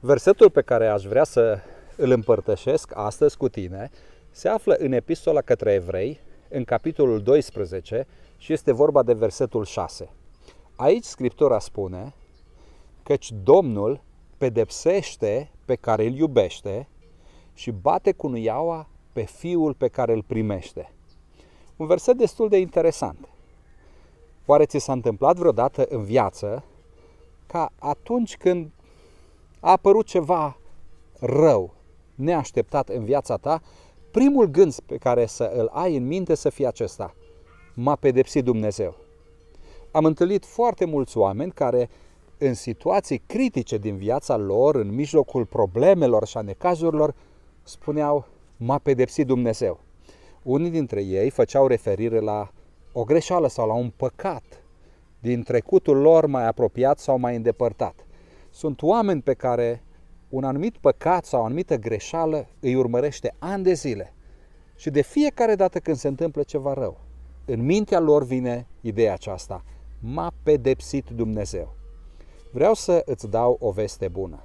Versetul pe care aș vrea să îl împărtășesc astăzi cu tine se află în Epistola către Evrei, în capitolul 12 și este vorba de versetul 6. Aici Scriptura spune căci Domnul pedepsește pe care îl iubește și bate cu nuiaua pe fiul pe care îl primește. Un verset destul de interesant. Oare ți s-a întâmplat vreodată în viață ca atunci când a apărut ceva rău, neașteptat în viața ta, primul gând pe care să îl ai în minte să fie acesta. M-a pedepsit Dumnezeu. Am întâlnit foarte mulți oameni care în situații critice din viața lor, în mijlocul problemelor și a necazurilor, spuneau, m-a pedepsit Dumnezeu. Unii dintre ei făceau referire la o greșeală sau la un păcat din trecutul lor mai apropiat sau mai îndepărtat. Sunt oameni pe care un anumit păcat sau o anumită greșeală îi urmărește ani de zile. Și de fiecare dată când se întâmplă ceva rău, în mintea lor vine ideea aceasta. M-a pedepsit Dumnezeu. Vreau să îți dau o veste bună.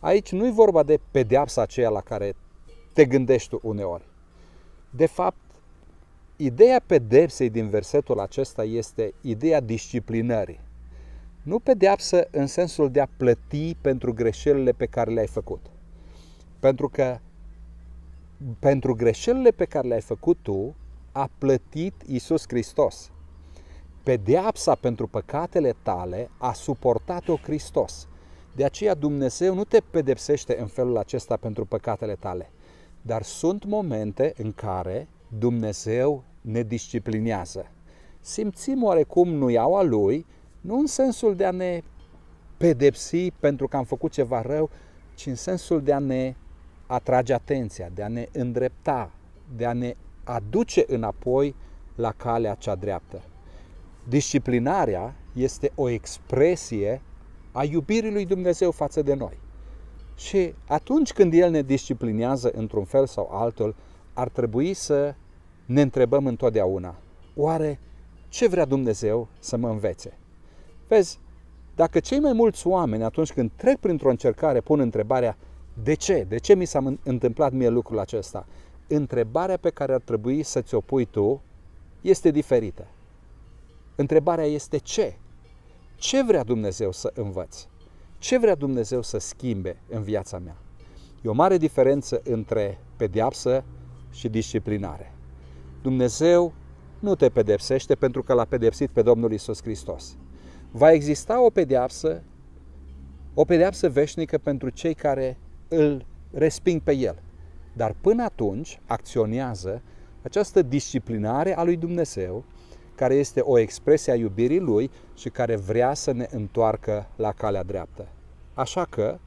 Aici nu-i vorba de pedeapsa aceea la care te gândești tu uneori. De fapt, Ideea pedepsei din versetul acesta este ideea disciplinării. Nu pedeapsă în sensul de a plăti pentru greșelile pe care le-ai făcut. Pentru că pentru greșelile pe care le-ai făcut tu, a plătit Isus Hristos. Pedeapsa pentru păcatele tale a suportat-o Hristos. De aceea Dumnezeu nu te pedepsește în felul acesta pentru păcatele tale. Dar sunt momente în care Dumnezeu ne disciplinează. Simțim oarecum nuiaua lui, nu în sensul de a ne pedepsi pentru că am făcut ceva rău, ci în sensul de a ne atrage atenția, de a ne îndrepta, de a ne aduce înapoi la calea cea dreaptă. Disciplinarea este o expresie a iubirii lui Dumnezeu față de noi. Și atunci când El ne disciplinează într-un fel sau altul, ar trebui să ne întrebăm întotdeauna, oare ce vrea Dumnezeu să mă învețe? Vezi, dacă cei mai mulți oameni atunci când trec printr-o încercare pun întrebarea de ce? De ce mi s-a întâmplat mie lucrul acesta? Întrebarea pe care ar trebui să ți-o pui tu este diferită. Întrebarea este ce? Ce vrea Dumnezeu să învăț? Ce vrea Dumnezeu să schimbe în viața mea? E o mare diferență între pediapsă și disciplinare. Dumnezeu nu te pedepsește pentru că l-a pedepsit pe Domnul Isus Hristos. Va exista o pedeapsă, o pedeapsă veșnică pentru cei care îl resping pe el. Dar până atunci acționează această disciplinare a lui Dumnezeu, care este o expresie a iubirii lui și care vrea să ne întoarcă la calea dreaptă. Așa că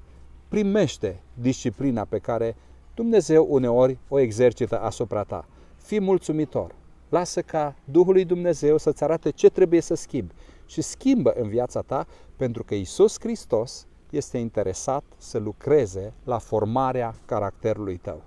primește disciplina pe care Dumnezeu uneori o exercită asupra ta fii mulțumitor. Lasă ca Duhul lui Dumnezeu să-ți arate ce trebuie să schimbi și schimbă în viața ta pentru că Isus Hristos este interesat să lucreze la formarea caracterului tău.